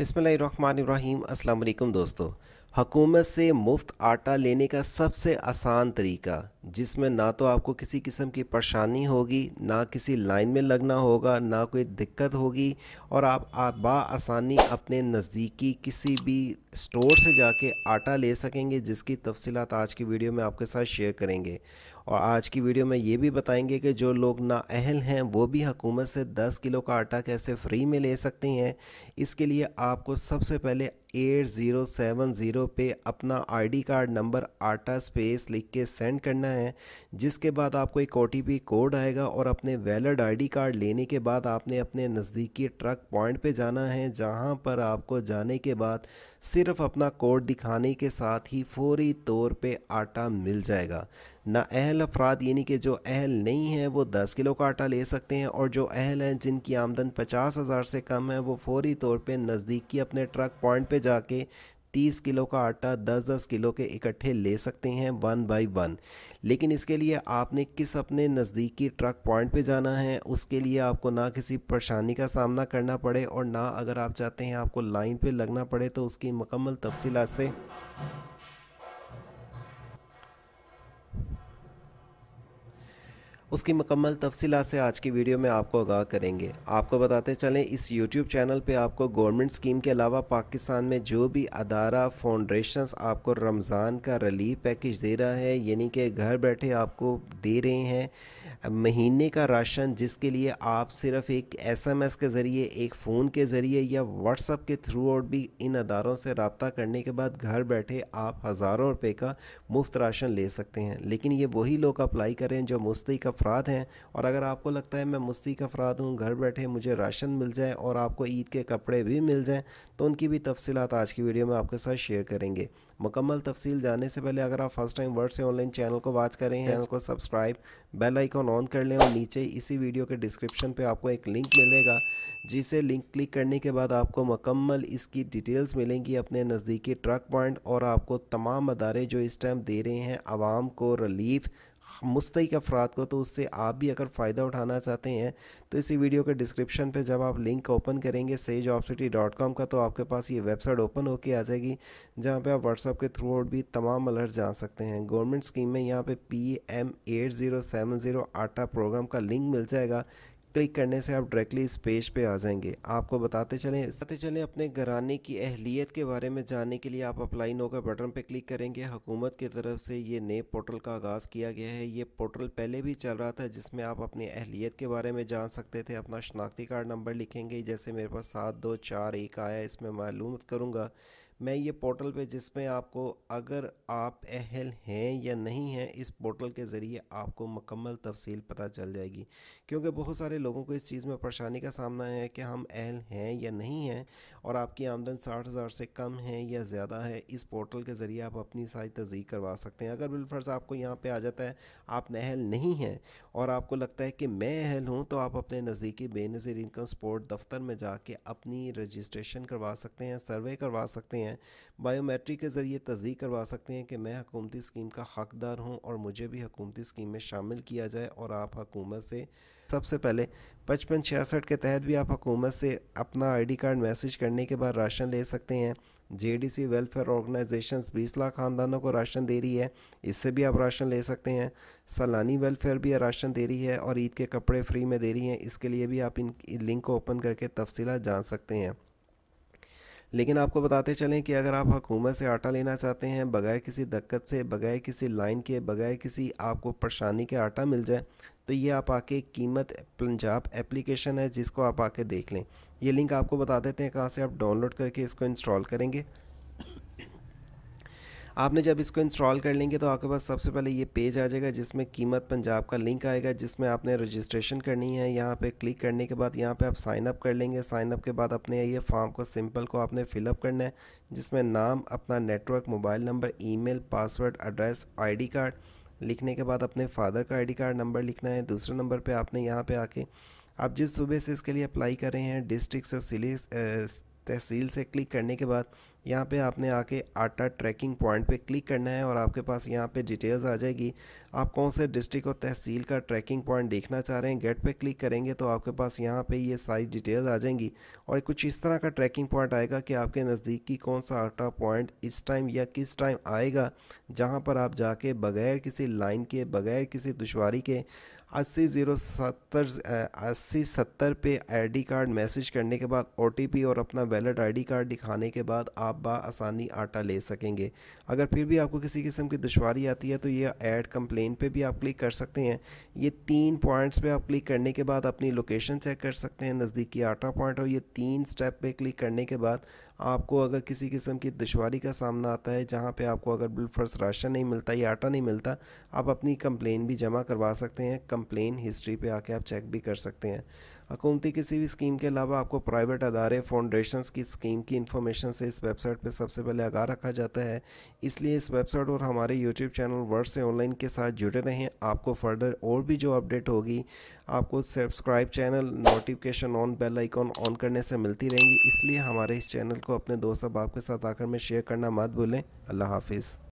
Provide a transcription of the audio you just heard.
अस्सलाम वालेकुम दोस्तों हकूमत से मुफ्त आटा लेने का सबसे आसान तरीका जिसमें ना तो आपको किसी किस्म की परेशानी होगी ना किसी लाइन में लगना होगा ना कोई दिक्कत होगी और आप आसानी अपने नज़दीकी किसी भी स्टोर से जाके आटा ले सकेंगे जिसकी तफसीत आज की वीडियो में आपके साथ शेयर करेंगे और आज की वीडियो में ये भी बताएंगे कि जो लोग नााहल हैं वो भी हकूमत से 10 किलो का आटा कैसे फ्री में ले सकते हैं इसके लिए आपको सबसे पहले एट ज़ीरो सेवन ज़ीरो पे अपना आईडी कार्ड नंबर आटा स्पेस लिख के सेंड करना है जिसके बाद आपको एक ओ कोड आएगा और अपने वैलिड आईडी कार्ड लेने के बाद आपने अपने नज़दीकी ट्रक पॉइंट पे जाना है जहां पर आपको जाने के बाद सिर्फ अपना कोड दिखाने के साथ ही फौरी तौर पर आटा मिल जाएगा ना अहल अफराद यानी कि जो अहल नहीं है वो दस किलो का आटा ले सकते हैं और जो अहल हैं जिनकी आमदन पचास हज़ार से कम है वो फौरी तौर पर नज़दीकी अपने ट्रक पॉइंट पर जाके तीस किलो का आटा दस दस किलो के इकट्ठे ले सकते हैं वन बाई वन लेकिन इसके लिए आपने किस अपने नज़दीकी ट्रक पॉइंट पे जाना है उसके लिए आपको ना किसी परेशानी का सामना करना पड़े और ना अगर आप चाहते हैं आपको लाइन पे लगना पड़े तो उसकी मकम्मल तफसीत से उसकी मुकम्मल तफसीला से आज की वीडियो में आपको आगाह करेंगे आपको बताते चलें इस यूट्यूब चैनल पे आपको गवर्नमेंट स्कीम के अलावा पाकिस्तान में जो भी अदारा फाउंडेशन आपको रमज़ान का रिलीफ पैकेज दे रहा है यानी कि घर बैठे आपको दे रहे हैं महीने का राशन जिसके लिए आप सिर्फ एक एसएमएस के ज़रिए एक फ़ोन के ज़रिए या व्हाट्सअप के थ्रू और भी इन अदारों से रबता करने के बाद घर बैठे आप हज़ारों रुपये का मुफ्त राशन ले सकते हैं लेकिन ये वही लोग अप्लाई करें जो मुस्तक अफराद हैं और अगर आपको लगता है मैं मुस्तक अफराद हूँ घर बैठे मुझे राशन मिल जाए और आपको ईद के कपड़े भी मिल जाएँ तो उनकी भी तफसीत आज की वीडियो में आपके साथ शेयर करेंगे मुकम्मल तफसील जानने से पहले अगर आप फर्स्ट टाइम वर्ड से ऑनलाइन चैनल को वाच करें चैनल को सब्सक्राइब बेल आइकॉन ऑन कर लें और नीचे इसी वीडियो के डिस्क्रिप्शन पे आपको एक लिंक मिलेगा जिसे लिंक क्लिक करने के बाद आपको मुकम्मल इसकी डिटेल्स मिलेंगी अपने नज़दीकी ट्रक पॉइंट और आपको तमाम अदारे जो इस टाइम दे रहे हैं आवाम को रिलीफ मुस्तक अफराद को तो उससे आप भी अगर फ़ायदा उठाना चाहते हैं तो इसी वीडियो के डिस्क्रिप्शन पे जब आप लिंक ओपन करेंगे sage job city dot com का तो आपके पास ये वेबसाइट ओपन होकर आ जाएगी जहाँ पे आप व्हाट्सअप के थ्रू आउट भी तमाम अलर्ट जान सकते हैं गवर्नमेंट स्कीम में यहाँ पे P M eight zero seven zero आटा प्रोग्राम का लिंक मिल जाएगा क्लिक करने से आप डायरेक्टली इस पेज पे आ जाएंगे आपको बताते चलें बताते चलें अपने घराने की अहलियत के बारे में जानने के लिए आप अप्लाई नो का बटन पे क्लिक करेंगे हुकूमत की तरफ से ये नए पोर्टल का आगाज़ किया गया है ये पोर्टल पहले भी चल रहा था जिसमें आप अपनी अहलियत के बारे में जान सकते थे अपना शनाख्ती कार्ड नंबर लिखेंगे जैसे मेरे पास सात दो चार एक आया इसमें मालूम करूँगा मैं ये पोर्टल पे जिसमें आपको अगर आप अहल हैं या नहीं हैं इस पोर्टल के ज़रिए आपको मकम्मल तफसील पता चल जाएगी क्योंकि बहुत सारे लोगों को इस चीज़ में परेशानी का सामना है कि हम अहल हैं या नहीं हैं और आपकी आमदन साठ हज़ार से कम है या ज़्यादा है इस पोर्टल के ज़रिए आप अपनी सारी तस्दीक करवा सकते हैं अगर बिलफर्ज़ आपको यहाँ पर आ जाता है आप नहल नहीं हैं और आपको लगता है कि मैं अहल हूँ तो आप अपने नज़दीकी बेनज़ीर इनकम सपोर्ट दफ्तर में जा अपनी रजिस्ट्रेशन करवा सकते हैं सर्वे करवा सकते हैं हैं बायोमेट्रिक के ज़रिए तस्दीक करवा सकते हैं कि मैं हकूमती स्कीम का हकदार हूँ और मुझे भी हकूमती स्कीम में शामिल किया जाए और आप हकूमत से सबसे पहले पचपन छियासठ के तहत भी आप हकूमत से अपना आईडी कार्ड मैसेज करने के बाद राशन ले सकते हैं जेडीसी वेलफेयर ऑर्गेनाइजेशन 20 लाख खानदानों को राशन दे रही है इससे भी आप राशन ले सकते हैं सालानी वेलफेयर भी राशन दे रही है और ईद के कपड़े फ्री में दे रही हैं इसके लिए भी आप इन लिंक को ओपन करके तफसीला जान सकते हैं लेकिन आपको बताते चलें कि अगर आप हुकूमत से आटा लेना चाहते हैं बगैर किसी दिक्कत से बगैर किसी लाइन के बगैर किसी आपको परेशानी के आटा मिल जाए तो ये आप आके कीमत पंजाब एप्लीकेशन है जिसको आप आके देख लें ये लिंक आपको बता देते हैं कहाँ से आप डाउनलोड करके इसको इंस्टॉल करेंगे आपने जब इसको इंस्टॉल कर लेंगे तो आपके पास सबसे पहले ये पेज आ जाएगा जिसमें कीमत पंजाब का लिंक आएगा जिसमें आपने रजिस्ट्रेशन करनी है यहाँ पे क्लिक करने के बाद यहाँ पे आप साइन अप कर लेंगे साइन अप के बाद अपने ये फॉर्म को सिंपल को आपने फिलअप करना है जिसमें नाम अपना नेटवर्क मोबाइल नंबर ई पासवर्ड एड्रेस आई कार्ड लिखने के बाद अपने फादर का आई कार्ड नंबर लिखना है दूसरे नंबर पर आपने यहाँ पर आके आप जिस सूबे से इसके लिए अप्लाई कर रहे हैं डिस्ट्रिक्ट से तहसील से क्लिक करने के बाद यहाँ पे आपने आके आटा ट्रैकिंग पॉइंट पे क्लिक करना है और आपके पास यहाँ पे डिटेल्स आ जाएगी आप कौन से डिस्ट्रिक्ट और तहसील का ट्रैकिंग पॉइंट देखना चाह रहे हैं गेट पे क्लिक करेंगे तो आपके पास यहाँ पे ये सारी डिटेल्स आ जाएंगी और कुछ इस तरह का ट्रैकिंग पॉइंट आएगा कि आपके नज़दीक की कौन सा आटा पॉइंट इस टाइम या किस टाइम आएगा जहाँ पर आप जाके बगैर किसी लाइन के बगैर किसी दुशारी के अस्सी ज़ीरो सत्तर अस्सी सत्तर पे आई कार्ड मैसेज करने के बाद ओ और अपना वैलिड आई कार्ड दिखाने के बाद आप आप बासानी आटा ले सकेंगे अगर फिर भी आपको किसी किस्म की दुशारी आती है तो ये ऐड कंप्लेन पे भी आप क्लिक कर सकते हैं ये तीन पॉइंट्स पे आप क्लिक करने के बाद अपनी लोकेशन चेक कर सकते हैं नज़दीकी आटा पॉइंट और ये तीन स्टेप पे क्लिक करने के बाद आपको अगर किसी किस्म की दुशारी का सामना आता है जहाँ पे आपको अगर बिलफर्स राशन नहीं मिलता या आटा नहीं मिलता आप अपनी कंप्लेन भी जमा करवा सकते हैं कंप्लेन हिस्ट्री पे आके आप चेक भी कर सकते हैं हकूमती किसी भी स्कीम के अलावा आपको प्राइवेट अदारे फाउंडेशंस की स्कीम की इन्फॉर्मेशन से इस वेबसाइट पे सबसे पहले आगा रखा जाता है इसलिए इस वेबसाइट और हमारे यूट्यूब चैनल वर्ड से ऑनलाइन के साथ जुड़े रहें आपको फर्दर और भी जो अपडेट होगी आपको subscribe channel notification on bell icon on करने से मिलती रहेंगी इसलिए हमारे इस चैनल को अपने दोस्त अब के साथ आकर में शेयर करना मत भूलें अल्लाह हाफिज़